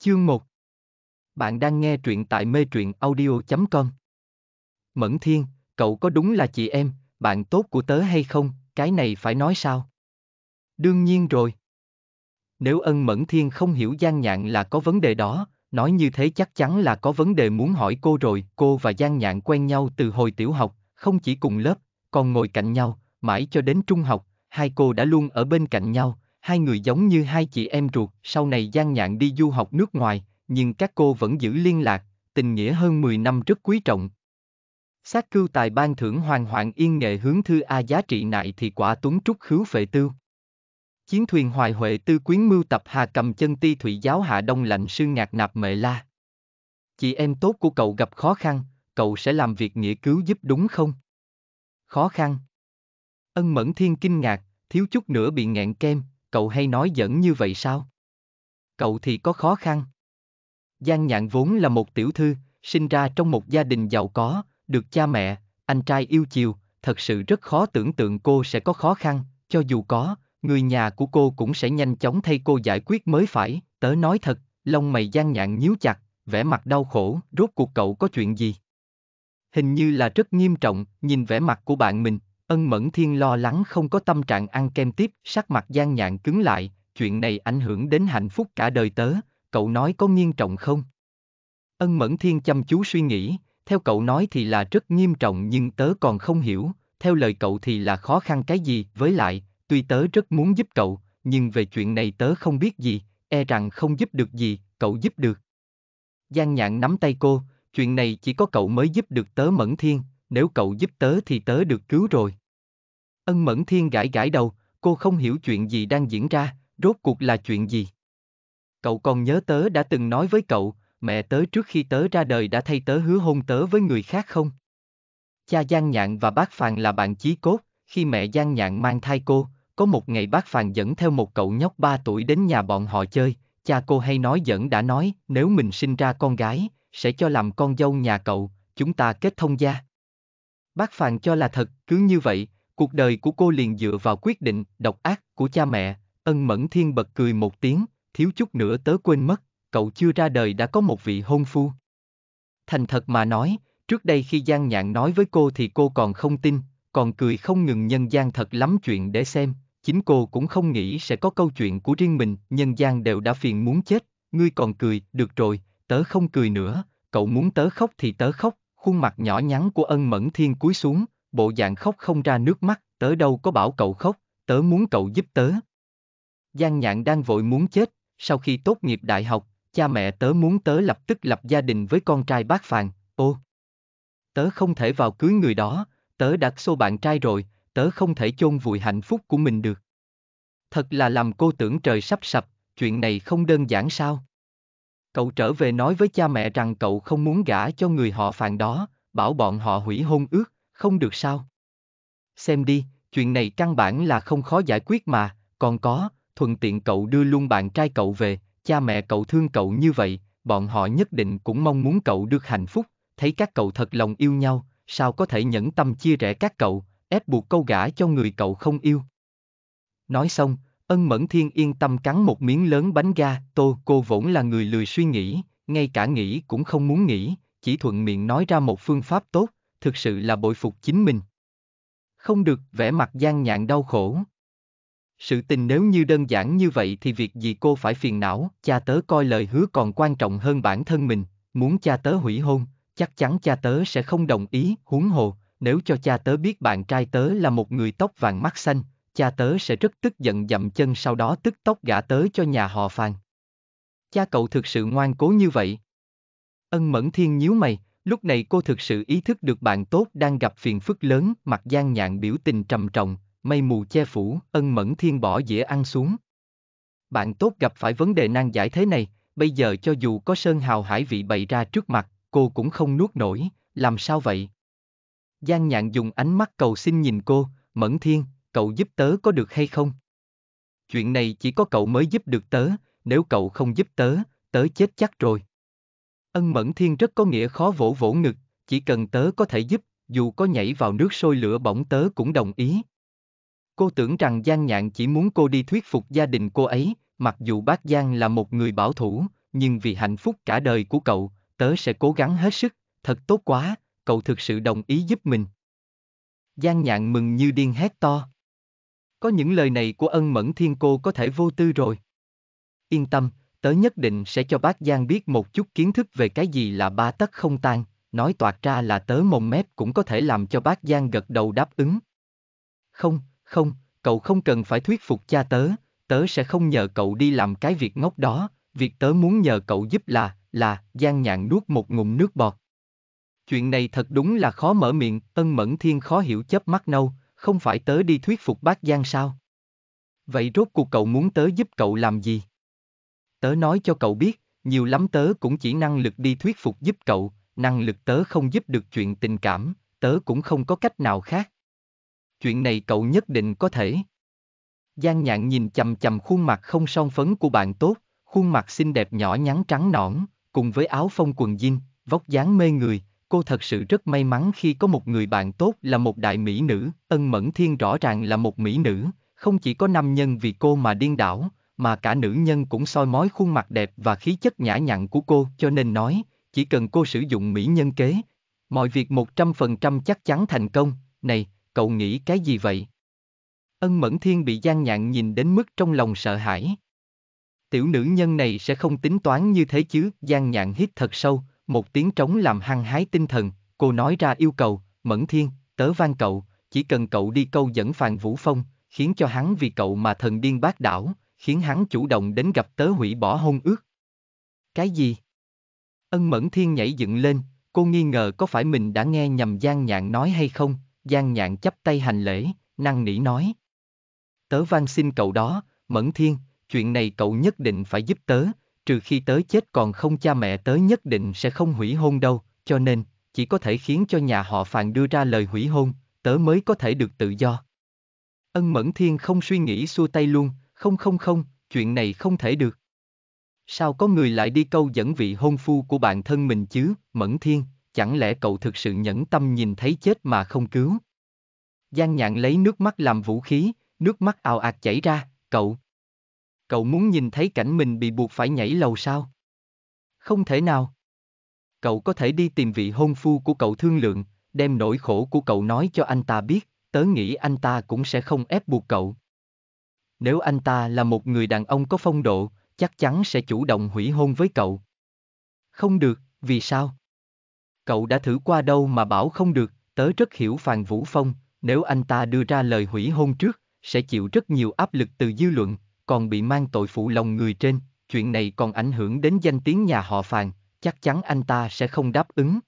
Chương 1 Bạn đang nghe truyện tại mê truyện audio.com Mẫn Thiên, cậu có đúng là chị em, bạn tốt của tớ hay không, cái này phải nói sao? Đương nhiên rồi. Nếu ân Mẫn Thiên không hiểu Giang Nhạn là có vấn đề đó, nói như thế chắc chắn là có vấn đề muốn hỏi cô rồi. Cô và Giang Nhạn quen nhau từ hồi tiểu học, không chỉ cùng lớp, còn ngồi cạnh nhau, mãi cho đến trung học, hai cô đã luôn ở bên cạnh nhau, hai người giống như hai chị em ruột, sau này gian Nhạn đi du học nước ngoài, nhưng các cô vẫn giữ liên lạc, tình nghĩa hơn 10 năm rất quý trọng. Sát cưu tài ban thưởng hoàng hoạn yên nghệ hướng thư A giá trị nại thì quả tuấn trúc khứu phệ tư Chiến thuyền hoài huệ tư quyến mưu tập hà cầm chân ti thủy giáo hạ đông lạnh sư ngạc nạp mệ la. Chị em tốt của cậu gặp khó khăn, cậu sẽ làm việc nghĩa cứu giúp đúng không? Khó khăn. Ân mẫn thiên kinh ngạc, thiếu chút nữa bị nghẹn kem, cậu hay nói giỡn như vậy sao? Cậu thì có khó khăn. Giang Nhạn vốn là một tiểu thư, sinh ra trong một gia đình giàu có, được cha mẹ, anh trai yêu chiều, thật sự rất khó tưởng tượng cô sẽ có khó khăn, cho dù có, người nhà của cô cũng sẽ nhanh chóng thay cô giải quyết mới phải, tớ nói thật, lông mày Giang Nhạn nhíu chặt, vẻ mặt đau khổ, rốt cuộc cậu có chuyện gì? Hình như là rất nghiêm trọng, nhìn vẻ mặt của bạn mình, Ân Mẫn Thiên lo lắng không có tâm trạng ăn kem tiếp, sắc mặt gian nhạn cứng lại, chuyện này ảnh hưởng đến hạnh phúc cả đời tớ, cậu nói có nghiêm trọng không? Ân Mẫn Thiên chăm chú suy nghĩ, theo cậu nói thì là rất nghiêm trọng nhưng tớ còn không hiểu, theo lời cậu thì là khó khăn cái gì, với lại, tuy tớ rất muốn giúp cậu, nhưng về chuyện này tớ không biết gì, e rằng không giúp được gì, cậu giúp được. Gian nhạn nắm tay cô, chuyện này chỉ có cậu mới giúp được tớ Mẫn Thiên, nếu cậu giúp tớ thì tớ được cứu rồi. Ân Mẫn Thiên gãi gãi đầu, cô không hiểu chuyện gì đang diễn ra, rốt cuộc là chuyện gì. Cậu còn nhớ tớ đã từng nói với cậu, mẹ tớ trước khi tớ ra đời đã thay tớ hứa hôn tớ với người khác không? Cha Giang Nhạn và bác Phàn là bạn chí cốt, khi mẹ Giang Nhạn mang thai cô, có một ngày bác Phàn dẫn theo một cậu nhóc 3 tuổi đến nhà bọn họ chơi, cha cô hay nói dẫn đã nói, nếu mình sinh ra con gái, sẽ cho làm con dâu nhà cậu, chúng ta kết thông gia. Bác Phàn cho là thật, cứ như vậy, cuộc đời của cô liền dựa vào quyết định độc ác của cha mẹ, ân mẫn thiên bật cười một tiếng, thiếu chút nữa tớ quên mất, cậu chưa ra đời đã có một vị hôn phu. Thành thật mà nói, trước đây khi Giang Nhạn nói với cô thì cô còn không tin, còn cười không ngừng nhân gian thật lắm chuyện để xem, chính cô cũng không nghĩ sẽ có câu chuyện của riêng mình, nhân gian đều đã phiền muốn chết, ngươi còn cười, được rồi, tớ không cười nữa, cậu muốn tớ khóc thì tớ khóc, Khuôn mặt nhỏ nhắn của ân mẫn thiên cúi xuống, bộ dạng khóc không ra nước mắt, tớ đâu có bảo cậu khóc, tớ muốn cậu giúp tớ. Giang nhạn đang vội muốn chết, sau khi tốt nghiệp đại học, cha mẹ tớ muốn tớ lập tức lập gia đình với con trai bác phàn, ô. Tớ không thể vào cưới người đó, tớ đặt xô bạn trai rồi, tớ không thể chôn vùi hạnh phúc của mình được. Thật là làm cô tưởng trời sắp sập, chuyện này không đơn giản sao? Cậu trở về nói với cha mẹ rằng cậu không muốn gả cho người họ phàn đó, bảo bọn họ hủy hôn ước, không được sao. Xem đi, chuyện này căn bản là không khó giải quyết mà, còn có, thuận tiện cậu đưa luôn bạn trai cậu về, cha mẹ cậu thương cậu như vậy, bọn họ nhất định cũng mong muốn cậu được hạnh phúc, thấy các cậu thật lòng yêu nhau, sao có thể nhẫn tâm chia rẽ các cậu, ép buộc câu gả cho người cậu không yêu. Nói xong, Ân Mẫn Thiên yên tâm cắn một miếng lớn bánh ga, tô cô vốn là người lười suy nghĩ, ngay cả nghĩ cũng không muốn nghĩ, chỉ thuận miệng nói ra một phương pháp tốt, thực sự là bội phục chính mình. Không được, vẻ mặt gian nhạn đau khổ. Sự tình nếu như đơn giản như vậy thì việc gì cô phải phiền não, cha tớ coi lời hứa còn quan trọng hơn bản thân mình, muốn cha tớ hủy hôn, chắc chắn cha tớ sẽ không đồng ý, huống hồ, nếu cho cha tớ biết bạn trai tớ là một người tóc vàng mắt xanh, cha tớ sẽ rất tức giận dậm chân sau đó tức tốc gã tớ cho nhà họ phàn. Cha cậu thực sự ngoan cố như vậy. Ân mẫn thiên nhíu mày, lúc này cô thực sự ý thức được bạn tốt đang gặp phiền phức lớn, mặt gian nhạn biểu tình trầm trọng, mây mù che phủ, ân mẫn thiên bỏ dĩa ăn xuống. Bạn tốt gặp phải vấn đề nan giải thế này, bây giờ cho dù có sơn hào hải vị bày ra trước mặt, cô cũng không nuốt nổi, làm sao vậy? Giang nhạn dùng ánh mắt cầu xin nhìn cô, mẫn thiên, cậu giúp tớ có được hay không? Chuyện này chỉ có cậu mới giúp được tớ, nếu cậu không giúp tớ, tớ chết chắc rồi. Ân Mẫn Thiên rất có nghĩa khó vỗ vỗ ngực, chỉ cần tớ có thể giúp, dù có nhảy vào nước sôi lửa bỏng tớ cũng đồng ý. Cô tưởng rằng Giang Nhạn chỉ muốn cô đi thuyết phục gia đình cô ấy, mặc dù bác Giang là một người bảo thủ, nhưng vì hạnh phúc cả đời của cậu, tớ sẽ cố gắng hết sức, thật tốt quá, cậu thực sự đồng ý giúp mình. Giang Nhạn mừng như điên hét to. Có những lời này của ân mẫn thiên cô có thể vô tư rồi. Yên tâm, tớ nhất định sẽ cho bác Giang biết một chút kiến thức về cái gì là ba tấc không tan, nói toạc ra là tớ mồng mép cũng có thể làm cho bác Giang gật đầu đáp ứng. Không, không, cậu không cần phải thuyết phục cha tớ, tớ sẽ không nhờ cậu đi làm cái việc ngốc đó, việc tớ muốn nhờ cậu giúp là, là, Giang nhạn nuốt một ngụm nước bọt. Chuyện này thật đúng là khó mở miệng, ân mẫn thiên khó hiểu chớp mắt nâu, không phải tớ đi thuyết phục bác Giang sao? Vậy rốt cuộc cậu muốn tớ giúp cậu làm gì? Tớ nói cho cậu biết, nhiều lắm tớ cũng chỉ năng lực đi thuyết phục giúp cậu, năng lực tớ không giúp được chuyện tình cảm, tớ cũng không có cách nào khác. Chuyện này cậu nhất định có thể. Giang nhạn nhìn chầm chầm khuôn mặt không son phấn của bạn tốt, khuôn mặt xinh đẹp nhỏ nhắn trắng nõn, cùng với áo phong quần jean, vóc dáng mê người, cô thật sự rất may mắn khi có một người bạn tốt là một đại mỹ nữ, ân mẫn thiên rõ ràng là một mỹ nữ, không chỉ có nam nhân vì cô mà điên đảo, mà cả nữ nhân cũng soi mói khuôn mặt đẹp và khí chất nhã nhặn của cô cho nên nói, chỉ cần cô sử dụng mỹ nhân kế, mọi việc 100% chắc chắn thành công, này, cậu nghĩ cái gì vậy? Ân mẫn thiên bị gian nhạn nhìn đến mức trong lòng sợ hãi. Tiểu nữ nhân này sẽ không tính toán như thế chứ, gian nhạn hít thật sâu, một tiếng trống làm hăng hái tinh thần, cô nói ra yêu cầu, Mẫn Thiên, tớ van cậu, chỉ cần cậu đi câu dẫn Phàn Vũ Phong, khiến cho hắn vì cậu mà thần điên bác đảo, khiến hắn chủ động đến gặp tớ hủy bỏ hôn ước. Cái gì? Ân Mẫn Thiên nhảy dựng lên, cô nghi ngờ có phải mình đã nghe nhầm Giang Nhạn nói hay không, Giang Nhạn chấp tay hành lễ, năng nỉ nói. Tớ van xin cậu đó, Mẫn Thiên, chuyện này cậu nhất định phải giúp tớ, trừ khi tới chết còn không cha mẹ tới nhất định sẽ không hủy hôn đâu, cho nên, chỉ có thể khiến cho nhà họ Phàn đưa ra lời hủy hôn, tớ mới có thể được tự do. Ân Mẫn Thiên không suy nghĩ xua tay luôn, không không không, chuyện này không thể được. Sao có người lại đi câu dẫn vị hôn phu của bạn thân mình chứ, Mẫn Thiên, chẳng lẽ cậu thực sự nhẫn tâm nhìn thấy chết mà không cứu? Giang nhạn lấy nước mắt làm vũ khí, nước mắt ào ạt chảy ra, cậu cậu muốn nhìn thấy cảnh mình bị buộc phải nhảy lầu sao? Không thể nào. Cậu có thể đi tìm vị hôn phu của cậu thương lượng, đem nỗi khổ của cậu nói cho anh ta biết, tớ nghĩ anh ta cũng sẽ không ép buộc cậu. Nếu anh ta là một người đàn ông có phong độ, chắc chắn sẽ chủ động hủy hôn với cậu. Không được, vì sao? Cậu đã thử qua đâu mà bảo không được, tớ rất hiểu Phàn Vũ Phong, nếu anh ta đưa ra lời hủy hôn trước, sẽ chịu rất nhiều áp lực từ dư luận, còn bị mang tội phụ lòng người trên, chuyện này còn ảnh hưởng đến danh tiếng nhà họ Phàn, chắc chắn anh ta sẽ không đáp ứng.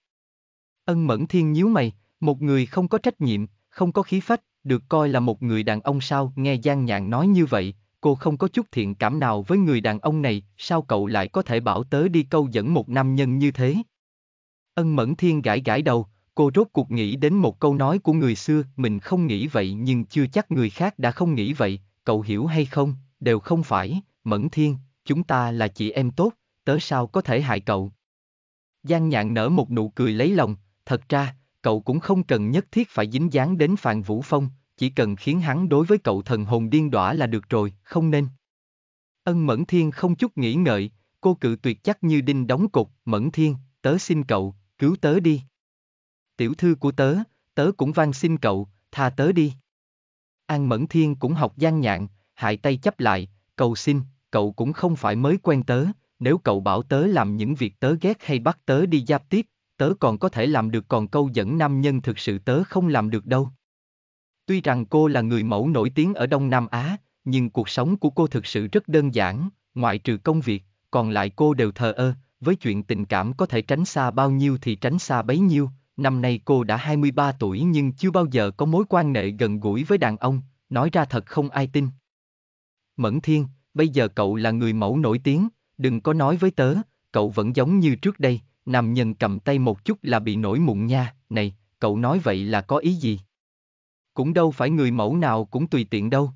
Ân Mẫn Thiên nhíu mày, một người không có trách nhiệm, không có khí phách, được coi là một người đàn ông sao, nghe Giang Nhạn nói như vậy, cô không có chút thiện cảm nào với người đàn ông này, sao cậu lại có thể bảo tớ đi câu dẫn một nam nhân như thế? Ân Mẫn Thiên gãi gãi đầu, cô rốt cuộc nghĩ đến một câu nói của người xưa, mình không nghĩ vậy nhưng chưa chắc người khác đã không nghĩ vậy, cậu hiểu hay không? đều không phải, Mẫn Thiên, chúng ta là chị em tốt, tớ sao có thể hại cậu. Giang nhạn nở một nụ cười lấy lòng, thật ra, cậu cũng không cần nhất thiết phải dính dáng đến Phàn Vũ Phong, chỉ cần khiến hắn đối với cậu thần hồn điên đọa là được rồi, không nên. Ân Mẫn Thiên không chút nghĩ ngợi, cô cự tuyệt chắc như đinh đóng cột, Mẫn Thiên, tớ xin cậu, cứu tớ đi. Tiểu thư của tớ, tớ cũng van xin cậu, tha tớ đi. An Mẫn Thiên cũng học gian nhạn, hai tay chấp lại, cầu xin, cậu cũng không phải mới quen tớ, nếu cậu bảo tớ làm những việc tớ ghét hay bắt tớ đi giáp tiếp, tớ còn có thể làm được còn câu dẫn nam nhân thực sự tớ không làm được đâu. Tuy rằng cô là người mẫu nổi tiếng ở Đông Nam Á, nhưng cuộc sống của cô thực sự rất đơn giản, ngoại trừ công việc, còn lại cô đều thờ ơ, với chuyện tình cảm có thể tránh xa bao nhiêu thì tránh xa bấy nhiêu. Năm nay cô đã 23 tuổi nhưng chưa bao giờ có mối quan hệ gần gũi với đàn ông, nói ra thật không ai tin. Mẫn Thiên, bây giờ cậu là người mẫu nổi tiếng, đừng có nói với tớ, cậu vẫn giống như trước đây, nằm nhân cầm tay một chút là bị nổi mụn nha, này, cậu nói vậy là có ý gì? Cũng đâu phải người mẫu nào cũng tùy tiện đâu.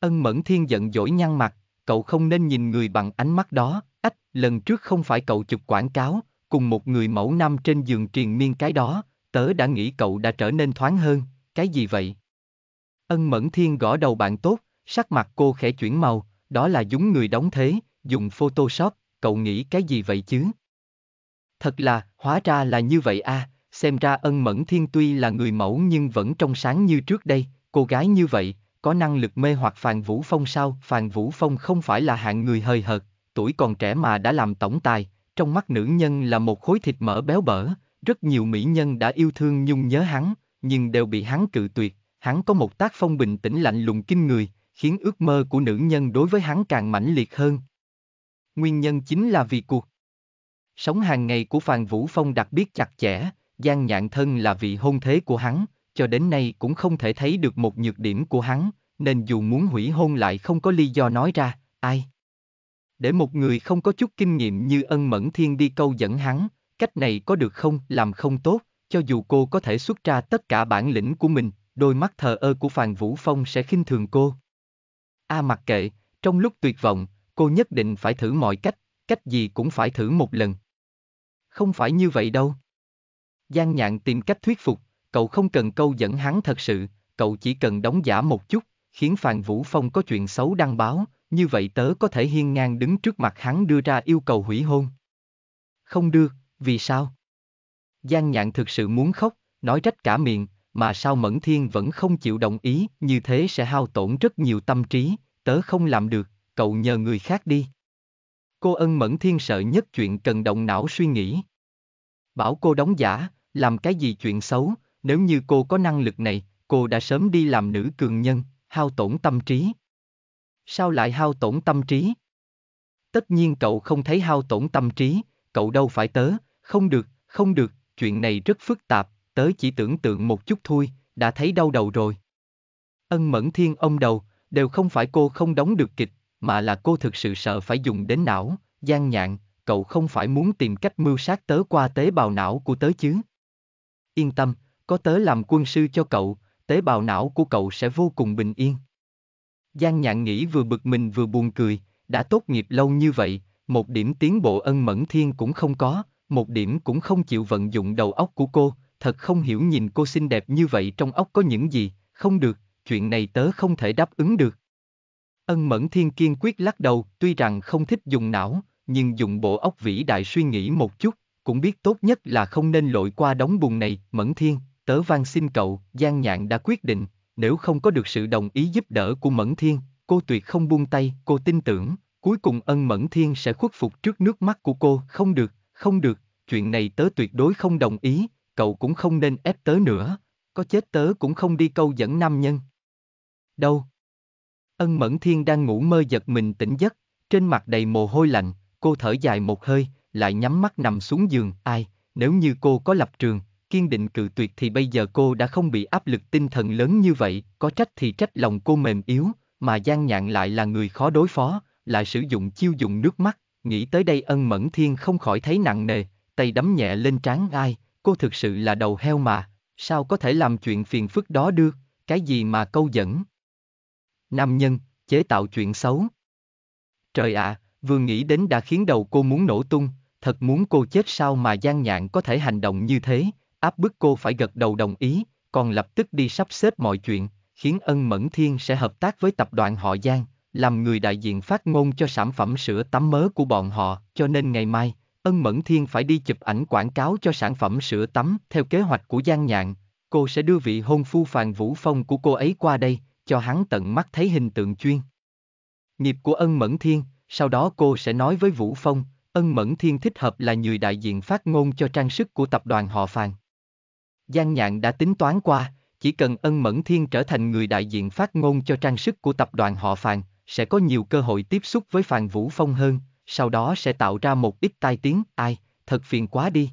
Ân Mẫn Thiên giận dỗi nhăn mặt, cậu không nên nhìn người bằng ánh mắt đó, ách, lần trước không phải cậu chụp quảng cáo, cùng một người mẫu nam trên giường triền miên cái đó, tớ đã nghĩ cậu đã trở nên thoáng hơn, cái gì vậy? Ân Mẫn Thiên gõ đầu bạn tốt, sắc mặt cô khẽ chuyển màu, đó là dúng người đóng thế, dùng Photoshop, cậu nghĩ cái gì vậy chứ? Thật là, hóa ra là như vậy à, xem ra ân mẫn thiên tuy là người mẫu nhưng vẫn trong sáng như trước đây, cô gái như vậy, có năng lực mê hoặc Phàn Vũ Phong sao? Phàn Vũ Phong không phải là hạng người hời hợt, tuổi còn trẻ mà đã làm tổng tài, trong mắt nữ nhân là một khối thịt mỡ béo bở, rất nhiều mỹ nhân đã yêu thương nhung nhớ hắn, nhưng đều bị hắn cự tuyệt, hắn có một tác phong bình tĩnh lạnh lùng kinh người, khiến ước mơ của nữ nhân đối với hắn càng mãnh liệt hơn. Nguyên nhân chính là vì cuộc sống hàng ngày của Phàn Vũ Phong đặc biệt chặt chẽ, gian Nhạn Thân là vị hôn thế của hắn, cho đến nay cũng không thể thấy được một nhược điểm của hắn, nên dù muốn hủy hôn lại không có lý do nói ra, ai. Để một người không có chút kinh nghiệm như ân mẫn thiên đi câu dẫn hắn, cách này có được không, làm không tốt, cho dù cô có thể xuất ra tất cả bản lĩnh của mình, đôi mắt thờ ơ của Phàn Vũ Phong sẽ khinh thường cô. A à, mặc kệ, trong lúc tuyệt vọng, cô nhất định phải thử mọi cách, cách gì cũng phải thử một lần. Không phải như vậy đâu. Giang nhạn tìm cách thuyết phục, cậu không cần câu dẫn hắn thật sự, cậu chỉ cần đóng giả một chút, khiến Phàn Vũ Phong có chuyện xấu đăng báo, như vậy tớ có thể hiên ngang đứng trước mặt hắn đưa ra yêu cầu hủy hôn. Không được, vì sao? Giang nhạn thực sự muốn khóc, nói rách cả miệng, mà sao Mẫn Thiên vẫn không chịu đồng ý, như thế sẽ hao tổn rất nhiều tâm trí, tớ không làm được, cậu nhờ người khác đi. Cô ân Mẫn Thiên sợ nhất chuyện cần động não suy nghĩ. Bảo cô đóng giả, làm cái gì chuyện xấu, nếu như cô có năng lực này, cô đã sớm đi làm nữ cường nhân, hao tổn tâm trí. Sao lại hao tổn tâm trí? Tất nhiên cậu không thấy hao tổn tâm trí, cậu đâu phải tớ, không được, không được, chuyện này rất phức tạp, tớ chỉ tưởng tượng một chút thôi, đã thấy đau đầu rồi. Ân mẫn thiên ông đầu, đều không phải cô không đóng được kịch, mà là cô thực sự sợ phải dùng đến não, gian nhạn, cậu không phải muốn tìm cách mưu sát tớ qua tế bào não của tớ chứ. Yên tâm, có tớ làm quân sư cho cậu, tế bào não của cậu sẽ vô cùng bình yên. Giang nhạn nghĩ vừa bực mình vừa buồn cười, đã tốt nghiệp lâu như vậy, một điểm tiến bộ ân mẫn thiên cũng không có, một điểm cũng không chịu vận dụng đầu óc của cô, thật không hiểu nhìn cô xinh đẹp như vậy trong óc có những gì, không được, chuyện này tớ không thể đáp ứng được. Ân Mẫn Thiên kiên quyết lắc đầu, tuy rằng không thích dùng não, nhưng dùng bộ óc vĩ đại suy nghĩ một chút, cũng biết tốt nhất là không nên lội qua đóng bùn này, Mẫn Thiên, tớ van xin cậu, gian Nhạn đã quyết định, nếu không có được sự đồng ý giúp đỡ của Mẫn Thiên, cô tuyệt không buông tay, cô tin tưởng, cuối cùng Ân Mẫn Thiên sẽ khuất phục trước nước mắt của cô, không được, không được, chuyện này tớ tuyệt đối không đồng ý, cậu cũng không nên ép tớ nữa, có chết tớ cũng không đi câu dẫn nam nhân. Đâu? Ân Mẫn Thiên đang ngủ mơ giật mình tỉnh giấc, trên mặt đầy mồ hôi lạnh, cô thở dài một hơi, lại nhắm mắt nằm xuống giường, ai, nếu như cô có lập trường, kiên định cự tuyệt thì bây giờ cô đã không bị áp lực tinh thần lớn như vậy, có trách thì trách lòng cô mềm yếu, mà Giang Nhạn lại là người khó đối phó, lại sử dụng chiêu dụng nước mắt, nghĩ tới đây ân mẫn thiên không khỏi thấy nặng nề, tay đấm nhẹ lên trán ai, cô thực sự là đầu heo mà, sao có thể làm chuyện phiền phức đó được, cái gì mà câu dẫn. Nam nhân, chế tạo chuyện xấu. Trời ạ, à, vừa nghĩ đến đã khiến đầu cô muốn nổ tung, thật muốn cô chết sao mà gian nhạn có thể hành động như thế, áp bức cô phải gật đầu đồng ý, còn lập tức đi sắp xếp mọi chuyện, khiến ân mẫn thiên sẽ hợp tác với tập đoàn họ Giang, làm người đại diện phát ngôn cho sản phẩm sữa tắm mớ của bọn họ, cho nên ngày mai, Ân Mẫn Thiên phải đi chụp ảnh quảng cáo cho sản phẩm sữa tắm, theo kế hoạch của Giang Nhạn, cô sẽ đưa vị hôn phu Phàn Vũ Phong của cô ấy qua đây, cho hắn tận mắt thấy hình tượng chuyên. Nghiệp của Ân Mẫn Thiên, sau đó cô sẽ nói với Vũ Phong, Ân Mẫn Thiên thích hợp là người đại diện phát ngôn cho trang sức của tập đoàn họ Phàn. Giang Nhạn đã tính toán qua, chỉ cần Ân Mẫn Thiên trở thành người đại diện phát ngôn cho trang sức của tập đoàn họ Phàn, sẽ có nhiều cơ hội tiếp xúc với Phàn Vũ Phong hơn, sau đó sẽ tạo ra một ít tai tiếng, ai, thật phiền quá đi.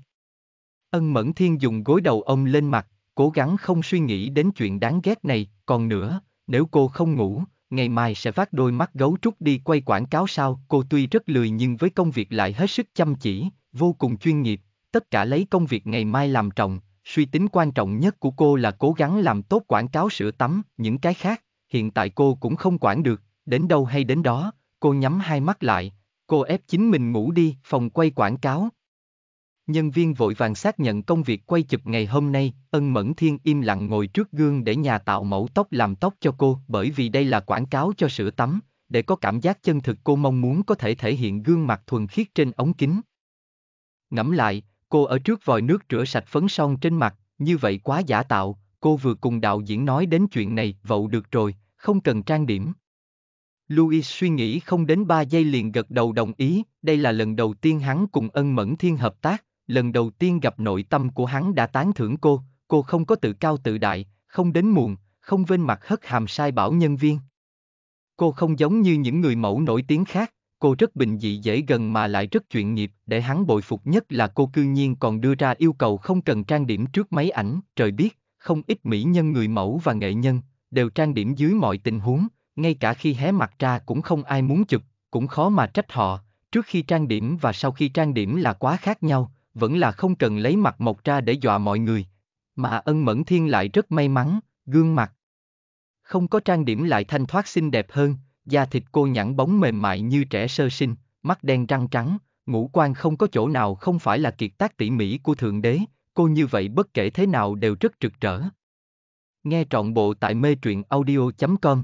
Ân Mẫn Thiên dùng gối đầu ông lên mặt, cố gắng không suy nghĩ đến chuyện đáng ghét này, còn nữa, nếu cô không ngủ, ngày mai sẽ vác đôi mắt gấu trúc đi quay quảng cáo sao, cô tuy rất lười nhưng với công việc lại hết sức chăm chỉ, vô cùng chuyên nghiệp, tất cả lấy công việc ngày mai làm trọng, suy tính quan trọng nhất của cô là cố gắng làm tốt quảng cáo sữa tắm, những cái khác, hiện tại cô cũng không quản được, đến đâu hay đến đó, cô nhắm hai mắt lại, Cô ép chính mình ngủ đi, phòng quay quảng cáo. Nhân viên vội vàng xác nhận công việc quay chụp ngày hôm nay, ân mẫn thiên im lặng ngồi trước gương để nhà tạo mẫu tóc làm tóc cho cô bởi vì đây là quảng cáo cho sữa tắm, để có cảm giác chân thực cô mong muốn có thể thể hiện gương mặt thuần khiết trên ống kính. Ngẫm lại, cô ở trước vòi nước rửa sạch phấn son trên mặt, như vậy quá giả tạo, cô vừa cùng đạo diễn nói đến chuyện này, vậu được rồi, không cần trang điểm. Louis suy nghĩ không đến 3 giây liền gật đầu đồng ý, đây là lần đầu tiên hắn cùng ân mẫn thiên hợp tác, lần đầu tiên gặp nội tâm của hắn đã tán thưởng cô, cô không có tự cao tự đại, không đến muộn, không vên mặt hất hàm sai bảo nhân viên. Cô không giống như những người mẫu nổi tiếng khác, cô rất bình dị dễ gần mà lại rất chuyện nghiệp, để hắn bội phục nhất là cô cư nhiên còn đưa ra yêu cầu không cần trang điểm trước máy ảnh, trời biết, không ít mỹ nhân người mẫu và nghệ nhân, đều trang điểm dưới mọi tình huống, ngay cả khi hé mặt ra cũng không ai muốn chụp, cũng khó mà trách họ, trước khi trang điểm và sau khi trang điểm là quá khác nhau, vẫn là không cần lấy mặt mộc ra để dọa mọi người. Mà ân mẫn thiên lại rất may mắn, gương mặt. Không có trang điểm lại thanh thoát xinh đẹp hơn, da thịt cô nhẵn bóng mềm mại như trẻ sơ sinh, mắt đen răng trắng, ngũ quan không có chỗ nào không phải là kiệt tác tỉ mỉ của Thượng Đế, cô như vậy bất kể thế nào đều rất trực trở. Nghe trọn bộ tại mê truyện audio.com